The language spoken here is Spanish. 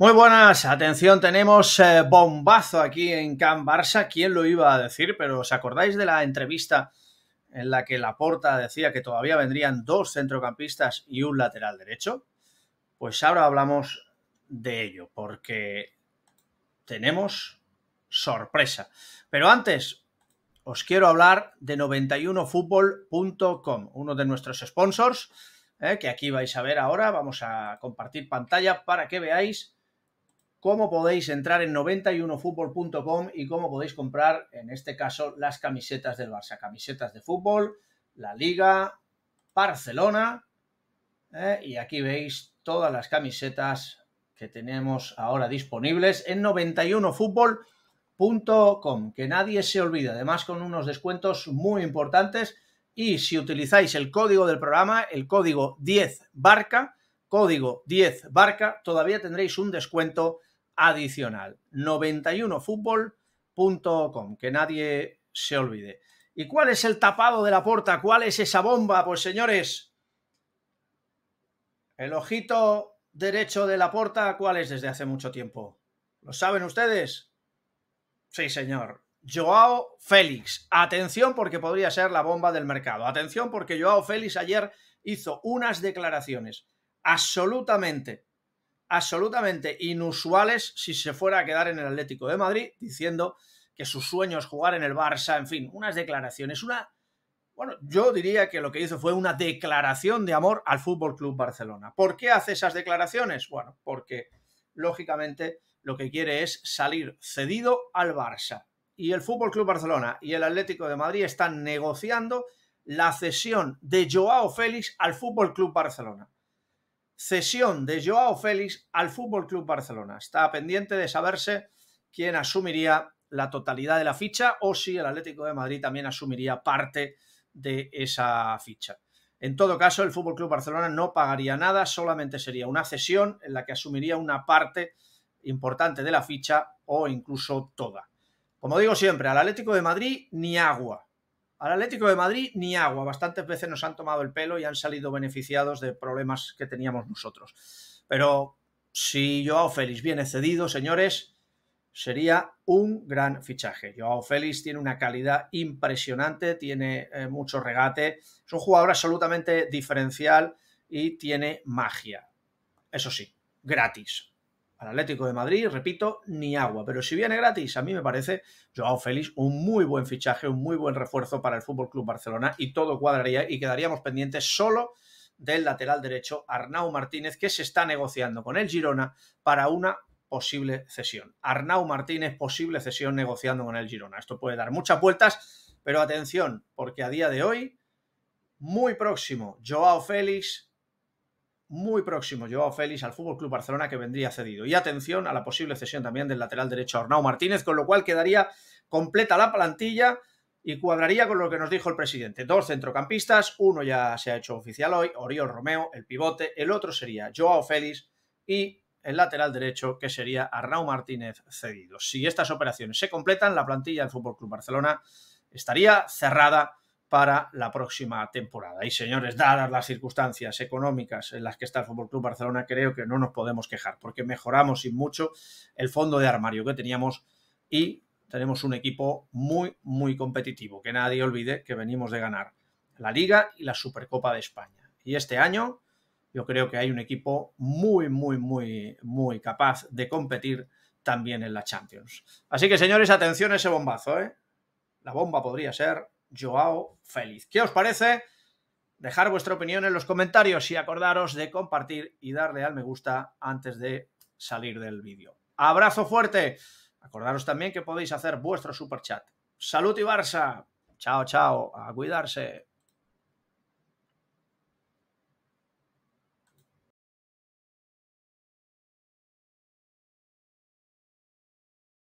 Muy buenas, atención, tenemos eh, bombazo aquí en Can Barça. ¿Quién lo iba a decir? Pero ¿os acordáis de la entrevista en la que Laporta decía que todavía vendrían dos centrocampistas y un lateral derecho? Pues ahora hablamos de ello, porque tenemos sorpresa. Pero antes, os quiero hablar de 91fútbol.com, uno de nuestros sponsors, eh, que aquí vais a ver ahora. Vamos a compartir pantalla para que veáis cómo podéis entrar en 91fútbol.com y cómo podéis comprar, en este caso, las camisetas del Barça. Camisetas de fútbol, la Liga, Barcelona. Eh, y aquí veis todas las camisetas que tenemos ahora disponibles en 91fútbol.com. Que nadie se olvide, además con unos descuentos muy importantes. Y si utilizáis el código del programa, el código 10 barca, código 10 barca, todavía tendréis un descuento adicional. 91fútbol.com, que nadie se olvide. ¿Y cuál es el tapado de la puerta? ¿Cuál es esa bomba? Pues señores, el ojito derecho de la puerta, ¿cuál es desde hace mucho tiempo? ¿Lo saben ustedes? Sí, señor. Joao Félix. Atención porque podría ser la bomba del mercado. Atención porque Joao Félix ayer hizo unas declaraciones absolutamente absolutamente inusuales si se fuera a quedar en el Atlético de Madrid, diciendo que su sueño es jugar en el Barça, en fin, unas declaraciones, una... Bueno, yo diría que lo que hizo fue una declaración de amor al Fútbol Club Barcelona. ¿Por qué hace esas declaraciones? Bueno, porque lógicamente lo que quiere es salir cedido al Barça. Y el Fútbol Club Barcelona y el Atlético de Madrid están negociando la cesión de Joao Félix al Fútbol Club Barcelona cesión de Joao Félix al Fútbol Club Barcelona. Está pendiente de saberse quién asumiría la totalidad de la ficha o si el Atlético de Madrid también asumiría parte de esa ficha. En todo caso, el Fútbol Club Barcelona no pagaría nada, solamente sería una cesión en la que asumiría una parte importante de la ficha o incluso toda. Como digo siempre, al Atlético de Madrid ni agua, al Atlético de Madrid ni agua. Bastantes veces nos han tomado el pelo y han salido beneficiados de problemas que teníamos nosotros. Pero si Joao Félix viene cedido, señores, sería un gran fichaje. Joao Félix tiene una calidad impresionante, tiene eh, mucho regate, es un jugador absolutamente diferencial y tiene magia. Eso sí, gratis. Para Atlético de Madrid, repito, ni agua. Pero si viene gratis, a mí me parece Joao Félix un muy buen fichaje, un muy buen refuerzo para el Fútbol Club Barcelona y todo cuadraría y quedaríamos pendientes solo del lateral derecho Arnau Martínez, que se está negociando con el Girona para una posible cesión. Arnau Martínez, posible cesión negociando con el Girona. Esto puede dar muchas vueltas, pero atención, porque a día de hoy, muy próximo, Joao Félix muy próximo Joao Félix al Fútbol Club Barcelona que vendría cedido. Y atención a la posible cesión también del lateral derecho Arnau Martínez, con lo cual quedaría completa la plantilla y cuadraría con lo que nos dijo el presidente. Dos centrocampistas, uno ya se ha hecho oficial hoy, Oriol Romeo, el pivote, el otro sería Joao Félix y el lateral derecho que sería Arnau Martínez cedido. Si estas operaciones se completan, la plantilla del Fútbol Club Barcelona estaría cerrada para la próxima temporada. Y señores, dadas las circunstancias económicas en las que está el Fútbol Club Barcelona, creo que no nos podemos quejar, porque mejoramos sin mucho el fondo de armario que teníamos y tenemos un equipo muy, muy competitivo. Que nadie olvide que venimos de ganar la Liga y la Supercopa de España. Y este año yo creo que hay un equipo muy, muy, muy, muy capaz de competir también en la Champions. Así que, señores, atención a ese bombazo, ¿eh? La bomba podría ser Joao feliz. ¿Qué os parece? Dejar vuestra opinión en los comentarios y acordaros de compartir y darle al me gusta antes de salir del vídeo. Abrazo fuerte. Acordaros también que podéis hacer vuestro super chat. Salud y Barça. Chao, chao. A cuidarse.